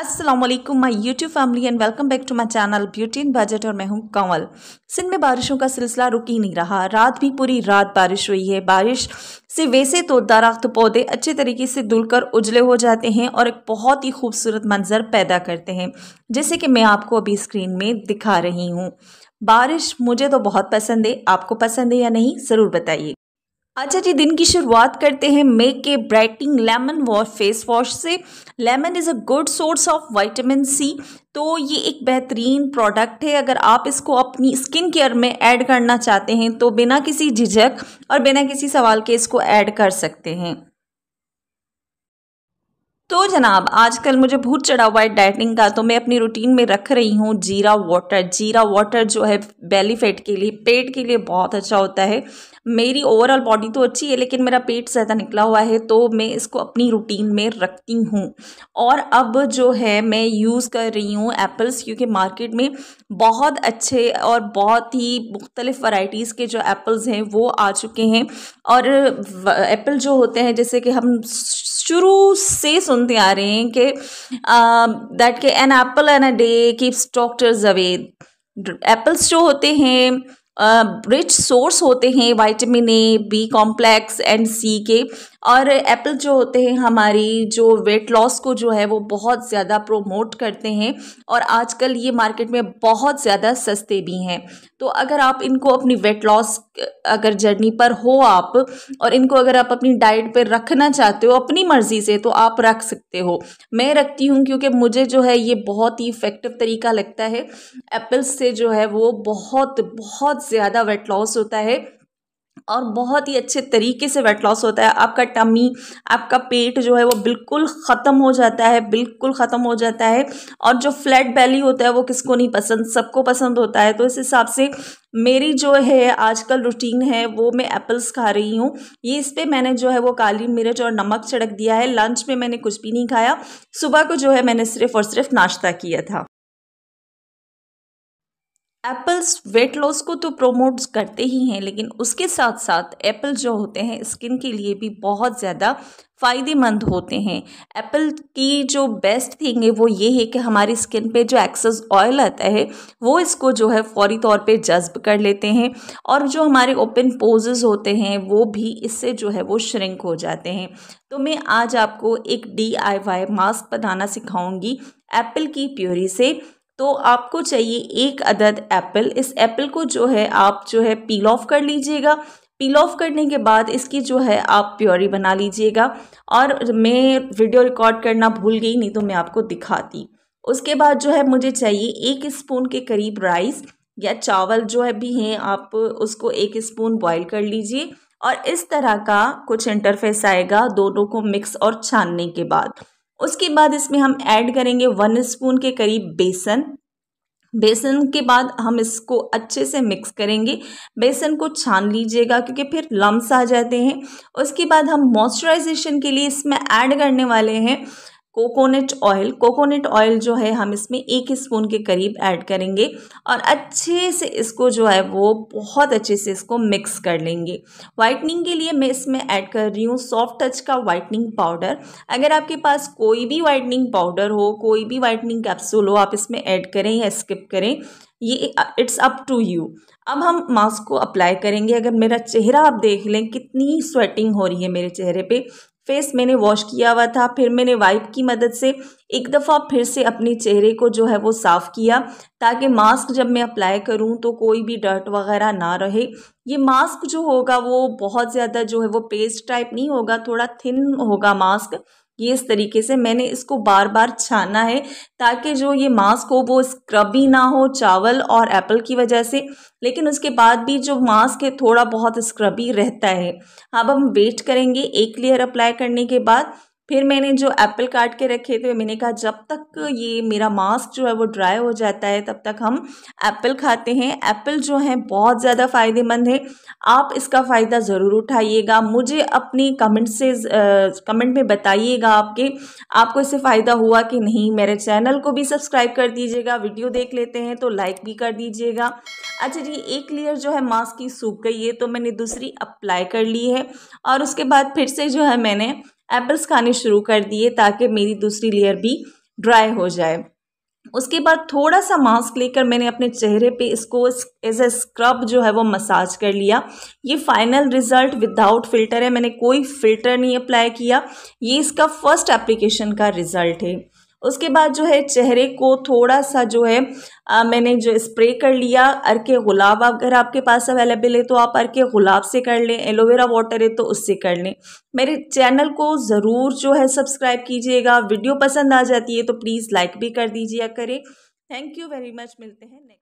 Aslam my YouTube family and welcome back to my channel beauty in budget और मैं हूँ कंवल सिंध में बारिशों का सिलसिला रुक ही नहीं रहा रात भी पूरी रात बारिश हुई है बारिश से वैसे तो दरख्त पौधे अच्छे तरीके से धुलकर उजले हो जाते हैं और एक बहुत ही खूबसूरत मंजर पैदा करते हैं जैसे कि मैं आपको अभी स्क्रीन में दिखा रही हूँ बारिश मुझे तो बहुत पसंद है आपको पसंद है या नहीं ज़रूर बताइए अच्छा जी दिन की शुरुआत करते हैं मेक के brightening lemon wash face wash से lemon is a good source of vitamin C तो ये एक बेहतरीन प्रोडक्ट है अगर आप इसको अपनी स्किन केयर में ऐड करना चाहते हैं तो बिना किसी झिझक और बिना किसी सवाल के इसको ऐड कर सकते हैं तो जनाब आजकल मुझे भूत चढ़ा हुआ है डाइटिंग का तो मैं अपनी रूटीन में रख रही हूँ जीरा वाटर जीरा वाटर जो है बेली फैट के लिए पेट के लिए बहुत अच्छा होता है मेरी ओवरऑल बॉडी तो अच्छी है लेकिन मेरा पेट ज़्यादा निकला हुआ है तो मैं इसको अपनी रूटीन में रखती हूँ और अब जो है मैं यूज़ कर रही हूँ एप्पल्स क्योंकि मार्केट में बहुत अच्छे और बहुत ही मुख्तलिफ़ वाइटीज़ के जो एप्पल्स हैं वो आ चुके हैं और एप्पल जो होते हैं जैसे कि हम शुरू से सुनते आ रहे हैं कि दैट के an apple an a day keeps doctors away apples जो होते हैं रिच सोर्स होते हैं vitamin A B complex and C के और एप्पल जो होते हैं हमारी जो वेट लॉस को जो है वो बहुत ज़्यादा प्रोमोट करते हैं और आजकल ये मार्केट में बहुत ज़्यादा सस्ते भी हैं तो अगर आप इनको अपनी वेट लॉस अगर जर्नी पर हो आप और इनको अगर आप अपनी डाइट पर रखना चाहते हो अपनी मर्ज़ी से तो आप रख सकते हो मैं रखती हूँ क्योंकि मुझे जो है ये बहुत ही इफ़ेक्टिव तरीका लगता है एप्पल से जो है वो बहुत बहुत ज़्यादा वेट लॉस होता है और बहुत ही अच्छे तरीके से वेट लॉस होता है आपका टमी आपका पेट जो है वो बिल्कुल ख़त्म हो जाता है बिल्कुल ख़त्म हो जाता है और जो फ्लैट बैली होता है वो किसको नहीं पसंद सबको पसंद होता है तो इस हिसाब से मेरी जो है आजकल रूटीन है वो मैं एप्पल्स खा रही हूँ ये इस पर मैंने जो है वो काली मिर्च और नमक छिड़क दिया है लंच में मैंने कुछ भी नहीं खाया सुबह को जो है मैंने सिर्फ और सिर्फ नाश्ता किया था एप्पल्स वेट लॉस को तो प्रोमोट करते ही हैं लेकिन उसके साथ साथ एप्पल जो होते हैं स्किन के लिए भी बहुत ज़्यादा फ़ायदेमंद होते हैं एप्पल की जो बेस्ट थिंग है वो ये है कि हमारी स्किन पे जो एक्सेस ऑयल आता है वो इसको जो है फौरी तौर पे जज्ब कर लेते हैं और जो हमारे ओपन पोजेज होते हैं वो भी इससे जो है वो श्रिंक हो जाते हैं तो मैं आज आपको एक डी मास्क बनाना सिखाऊँगी एप्पल की प्योरी से तो आपको चाहिए एक अदद एप्पल इस एप्पल को जो है आप जो है पील ऑफ कर लीजिएगा पील ऑफ करने के बाद इसकी जो है आप प्योरी बना लीजिएगा और मैं वीडियो रिकॉर्ड करना भूल गई नहीं तो मैं आपको दिखाती उसके बाद जो है मुझे चाहिए एक स्पून के करीब राइस या चावल जो है भी हैं आप उसको एक स्पून बॉईल कर लीजिए और इस तरह का कुछ इंटरफेस आएगा दोनों को मिक्स और छानने के बाद उसके बाद इसमें हम ऐड करेंगे वन स्पून के करीब बेसन बेसन के बाद हम इसको अच्छे से मिक्स करेंगे बेसन को छान लीजिएगा क्योंकि फिर लम्स आ जाते हैं उसके बाद हम मॉइस्चराइजेशन के लिए इसमें ऐड करने वाले हैं कोकोनट ऑयल कोकोनट ऑयल जो है हम इसमें एक स्पून के करीब ऐड करेंगे और अच्छे से इसको जो है वो बहुत अच्छे से इसको मिक्स कर लेंगे वाइटनिंग के लिए मैं इसमें ऐड कर रही हूँ सॉफ्ट टच का वाइटनिंग पाउडर अगर आपके पास कोई भी वाइटनिंग पाउडर हो कोई भी वाइटनिंग कैप्सूल हो आप इसमें ऐड करें या स्किप करें ये इट्स अप टू यू अब हम मास्क को अप्लाई करेंगे अगर मेरा चेहरा आप देख लें कितनी स्वेटिंग हो रही है मेरे चेहरे पे फेस मैंने वॉश किया हुआ था फिर मैंने वाइप की मदद से एक दफ़ा फिर से अपने चेहरे को जो है वो साफ़ किया ताकि मास्क जब मैं अप्लाई करूँ तो कोई भी डर्ट वगैरह ना रहे ये मास्क जो होगा वो बहुत ज़्यादा जो है वो पेस्ट टाइप नहीं होगा थोड़ा थिन होगा मास्क ये इस तरीके से मैंने इसको बार बार छाना है ताकि जो ये मास्क हो वो स्क्रबी ना हो चावल और एप्पल की वजह से लेकिन उसके बाद भी जो मास्क है थोड़ा बहुत स्क्रबी रहता है अब हम वेट करेंगे एक लेयर अप्लाई करने के बाद फिर मैंने जो एप्पल काट के रखे थे मैंने कहा जब तक ये मेरा मास्क जो है वो ड्राई हो जाता है तब तक हम एप्पल खाते हैं एप्पल जो है बहुत ज़्यादा फ़ायदेमंद है आप इसका फ़ायदा ज़रूर उठाइएगा मुझे अपनी कमेंट से कमेंट में बताइएगा आपके आपको इससे फ़ायदा हुआ कि नहीं मेरे चैनल को भी सब्सक्राइब कर दीजिएगा वीडियो देख लेते हैं तो लाइक भी कर दीजिएगा अच्छा जी एक लेयर जो है मास्क की सूख गई है तो मैंने दूसरी अप्लाई कर ली है और उसके बाद फिर से जो है मैंने एप्पल्स खाने शुरू कर दिए ताकि मेरी दूसरी लेयर भी ड्राई हो जाए उसके बाद थोड़ा सा मास्क लेकर मैंने अपने चेहरे पे इसको एज ए स्क्रब जो है वो मसाज कर लिया ये फाइनल रिजल्ट विदाउट फिल्टर है मैंने कोई फिल्टर नहीं अप्लाई किया ये इसका फर्स्ट एप्लीकेशन का रिजल्ट है उसके बाद जो है चेहरे को थोड़ा सा जो है आ, मैंने जो स्प्रे कर लिया अर के गुलाब अगर आपके पास अवेलेबल है तो आप अर के गुलाब से कर लें एलोवेरा वाटर है तो उससे कर लें मेरे चैनल को ज़रूर जो है सब्सक्राइब कीजिएगा वीडियो पसंद आ जाती है तो प्लीज़ लाइक भी कर दीजिए करें थैंक यू वेरी मच मिलते हैं नेक्स्ट